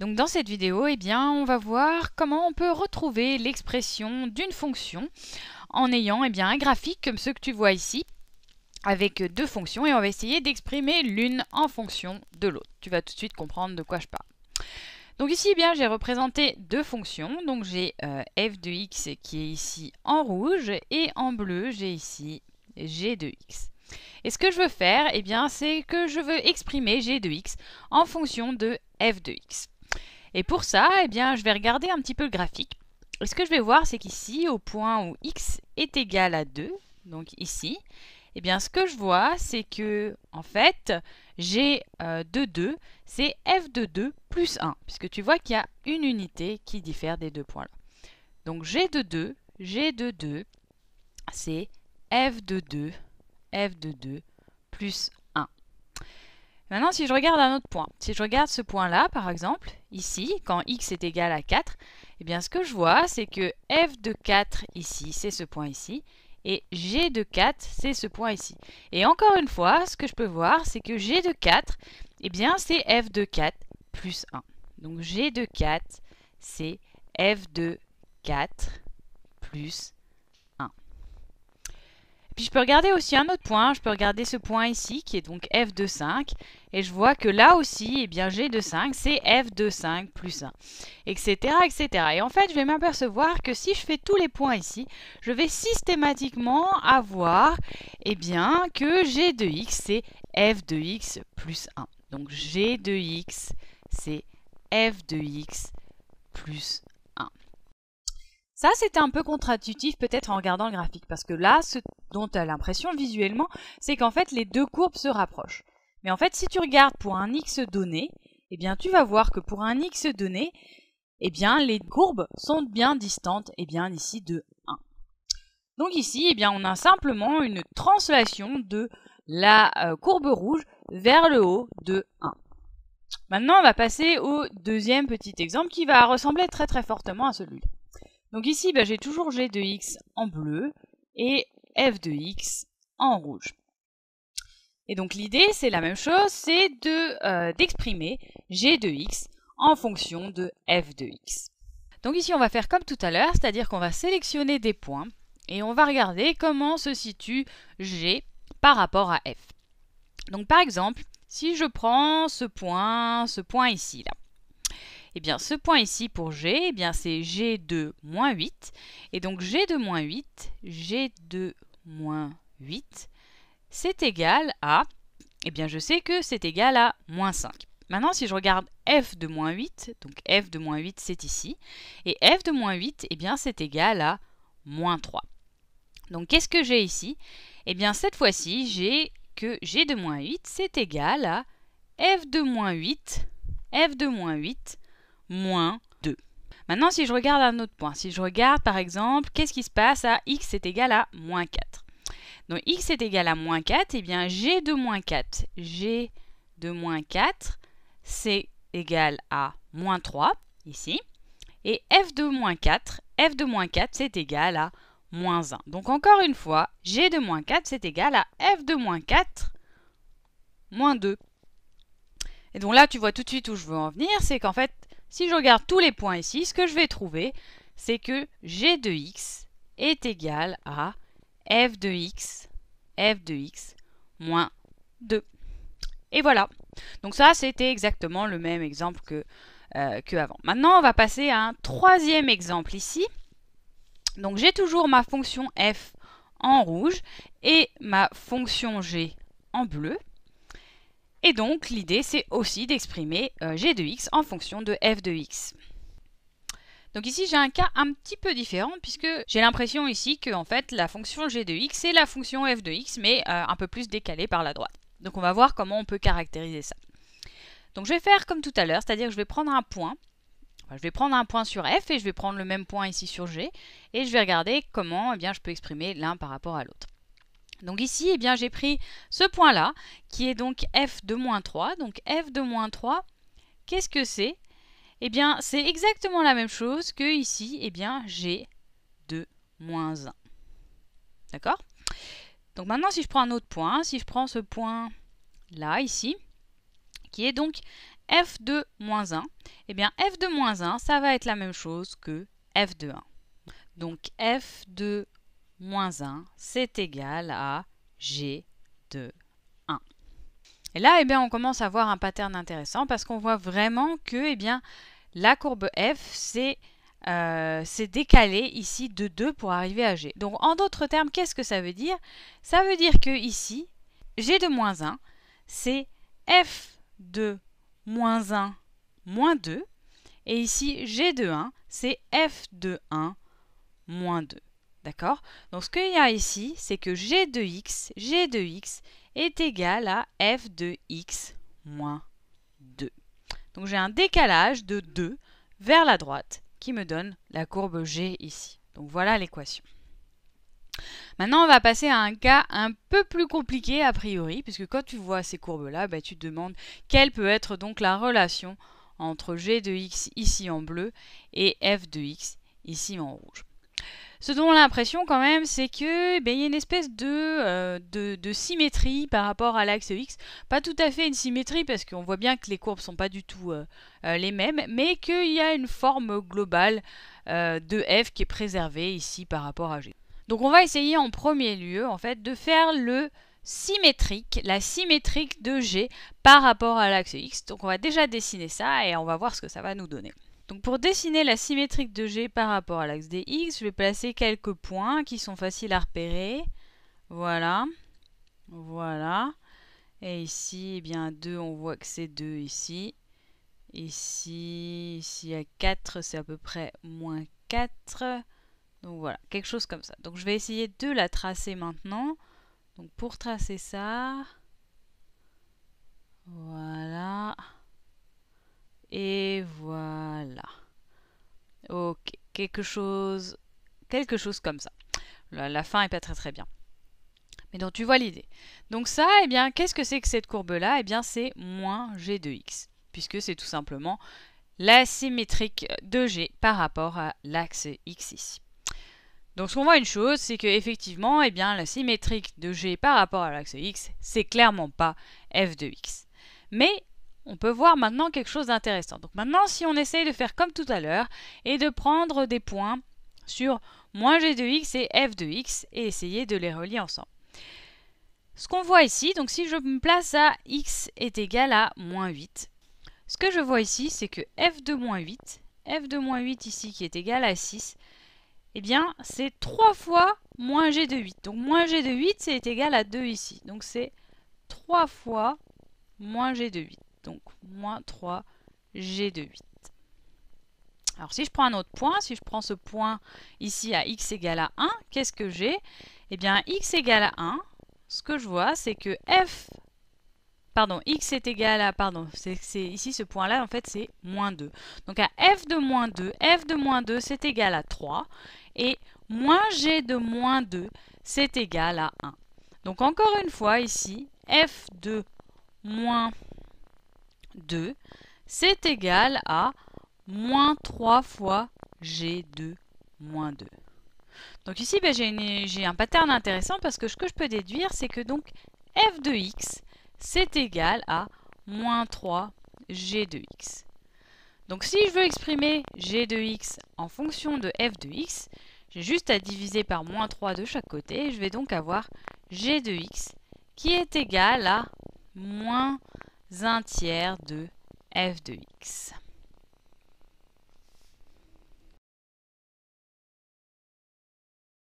Donc dans cette vidéo, eh bien, on va voir comment on peut retrouver l'expression d'une fonction en ayant eh bien, un graphique comme ce que tu vois ici avec deux fonctions et on va essayer d'exprimer l'une en fonction de l'autre. Tu vas tout de suite comprendre de quoi je parle. Donc ici, eh bien, j'ai représenté deux fonctions. Donc j'ai euh, f de x qui est ici en rouge et en bleu, j'ai ici g de x. Et ce que je veux faire, eh bien, c'est que je veux exprimer g de x en fonction de f de x. Et pour ça, eh bien, je vais regarder un petit peu le graphique. Et ce que je vais voir, c'est qu'ici, au point où x est égal à 2, donc ici, eh bien, ce que je vois, c'est que, en fait, j'ai euh, de 2, c'est f de 2 plus 1, puisque tu vois qu'il y a une unité qui diffère des deux points-là. Donc, g de 2, g de 2, c'est f de 2, f de 2 plus Maintenant, si je regarde un autre point, si je regarde ce point-là, par exemple, ici, quand x est égal à 4, eh bien, ce que je vois, c'est que f de 4, ici, c'est ce point ici, et g de 4, c'est ce point ici. Et encore une fois, ce que je peux voir, c'est que g de 4, eh bien, c'est f de 4 plus 1. Donc, g de 4, c'est f de 4 plus puis je peux regarder aussi un autre point, je peux regarder ce point ici qui est donc f de 5, et je vois que là aussi, et eh bien g de 5, c'est f de 5 plus 1, etc., Et en fait, je vais m'apercevoir que si je fais tous les points ici, je vais systématiquement avoir eh bien, que g de x, c'est f de x plus 1. Donc g de x, c'est f de x plus 1. Ça, c'était un peu contre-intuitif peut-être en regardant le graphique, parce que là, ce dont tu as l'impression visuellement, c'est qu'en fait les deux courbes se rapprochent. Mais en fait, si tu regardes pour un x donné, eh bien tu vas voir que pour un x donné, eh bien les courbes sont bien distantes, eh bien ici de 1. Donc ici, eh bien on a simplement une translation de la euh, courbe rouge vers le haut de 1. Maintenant, on va passer au deuxième petit exemple qui va ressembler très très fortement à celui-là. Donc ici, ben, j'ai toujours g de x en bleu et f de x en rouge. Et donc l'idée, c'est la même chose, c'est d'exprimer de, euh, d'exprimer g de x en fonction de f de x. Donc ici, on va faire comme tout à l'heure, c'est-à-dire qu'on va sélectionner des points et on va regarder comment se situe g par rapport à f. Donc par exemple, si je prends ce point, ce point ici, là, eh bien, ce point ici pour G, eh c'est g de moins 8. Et donc g de moins 8, g de moins 8, c'est égal à... Eh bien, je sais que c'est égal à moins 5. Maintenant, si je regarde f de moins 8, donc f de moins 8, c'est ici. Et f de moins 8, eh bien, c'est égal à moins 3. Donc, qu'est-ce que j'ai ici Eh bien, cette fois-ci, j'ai que g de moins 8, c'est égal à f de moins 8, f de moins 8, moins 2. Maintenant, si je regarde un autre point, si je regarde par exemple, qu'est-ce qui se passe à x est égal à moins 4 Donc x est égal à moins 4, et eh bien g de moins 4, g de moins 4, c'est égal à moins 3, ici, et f de moins 4, f de moins 4, c'est égal à moins 1. Donc encore une fois, g de moins 4, c'est égal à f de moins 4, moins 2. Et donc là, tu vois tout de suite où je veux en venir, c'est qu'en fait, si je regarde tous les points ici, ce que je vais trouver, c'est que g de x est égal à f de x, f de x moins 2. Et voilà. Donc ça, c'était exactement le même exemple que, euh, que, avant. Maintenant, on va passer à un troisième exemple ici. Donc j'ai toujours ma fonction f en rouge et ma fonction g en bleu. Et donc l'idée c'est aussi d'exprimer euh, g de x en fonction de f de x. Donc ici j'ai un cas un petit peu différent puisque j'ai l'impression ici que en fait la fonction g de x est la fonction f de x mais euh, un peu plus décalée par la droite. Donc on va voir comment on peut caractériser ça. Donc je vais faire comme tout à l'heure, c'est-à-dire que je vais prendre un point, je vais prendre un point sur f et je vais prendre le même point ici sur g et je vais regarder comment eh bien, je peux exprimer l'un par rapport à l'autre. Donc ici, eh bien, j'ai pris ce point-là, qui est donc f de moins 3. Donc f de moins 3, qu'est-ce que c'est Eh bien, c'est exactement la même chose que ici, eh bien, j'ai de moins 1. D'accord Donc maintenant, si je prends un autre point, si je prends ce point-là, ici, qui est donc f de moins 1, eh bien, f de moins 1, ça va être la même chose que f de 1. Donc f de moins 1, c'est égal à G de 1. Et là, eh bien, on commence à voir un pattern intéressant parce qu'on voit vraiment que eh bien, la courbe F c'est euh, décalée ici de 2 pour arriver à G. Donc, en d'autres termes, qu'est-ce que ça veut dire Ça veut dire que ici, G de moins 1, c'est F de moins 1 moins 2. Et ici, G de 1, c'est F de 1 moins 2. D'accord Donc ce qu'il y a ici, c'est que g de x, g de x est égal à f de x moins 2. Donc j'ai un décalage de 2 vers la droite qui me donne la courbe g ici. Donc voilà l'équation. Maintenant, on va passer à un cas un peu plus compliqué a priori, puisque quand tu vois ces courbes-là, ben, tu te demandes quelle peut être donc la relation entre g de x ici en bleu et f de x ici en rouge. Ce dont on a l'impression quand même, c'est que ben, y a une espèce euh, de, symétrie par rapport à l'axe X. Pas tout à fait une symétrie parce qu'on voit bien que les courbes sont pas du tout euh, euh, les mêmes, mais qu'il y a une forme globale de f qui est préservée ici par rapport à g. Donc on va essayer en premier lieu en fait de faire le symétrique, la symétrique de G par rapport à l'axe X. Donc on va déjà dessiner ça et on va voir ce que ça va nous donner. Donc pour dessiner la symétrique de G par rapport à l'axe des x, je vais placer quelques points qui sont faciles à repérer. Voilà. Voilà. Et ici, eh bien 2, on voit que c'est 2 ici. Ici, ici à 4, c'est à peu près moins 4. Donc voilà, quelque chose comme ça. Donc je vais essayer de la tracer maintenant. Donc pour tracer ça, voilà. Et voilà. Ok, quelque chose, quelque chose comme ça. La, fin est pas très très bien. Mais donc tu vois l'idée. Donc ça, eh bien, qu'est-ce que c'est que cette courbe-là Eh bien, c'est moins g de x, puisque c'est tout simplement la symétrique de g par rapport à l'axe x ici. Donc ce qu'on voit une chose, c'est que effectivement, eh bien, la symétrique de g par rapport à l'axe x, c'est clairement pas f de x. Mais on peut voir maintenant quelque chose d'intéressant. Donc maintenant, si on essaye de faire comme tout à l'heure et de prendre des points sur moins g de x et f de x et essayer de les relier ensemble. Ce qu'on voit ici, donc si je me place à x est égal à moins 8, ce que je vois ici, c'est que f de moins 8, f de moins 8 ici qui est égal à 6, eh bien c'est 3 fois moins g de 8. Donc moins g de 8, c'est égal à 2 ici. Donc c'est 3 fois moins g de 8. Donc moins 3 g de 8. Alors si je prends un autre point, si je prends ce point ici à x égale à 1, qu'est-ce que j'ai Eh bien x égale à 1, ce que je vois c'est que f, pardon, x est égal à, pardon, c'est ici ce point-là en fait c'est moins 2. Donc à f de moins 2, f de moins 2 c'est égal à 3 et moins g de moins 2 c'est égal à 1. Donc encore une fois ici, f de moins 2, c'est égal à moins 3 fois g 2 moins 2. Donc ici, ben, j'ai un pattern intéressant parce que ce que je peux déduire, c'est que donc f de x, c'est égal à moins 3 g de x. Donc si je veux exprimer g de x en fonction de f de x, j'ai juste à diviser par moins 3 de chaque côté et je vais donc avoir g de x qui est égal à moins 1 tiers de f de x.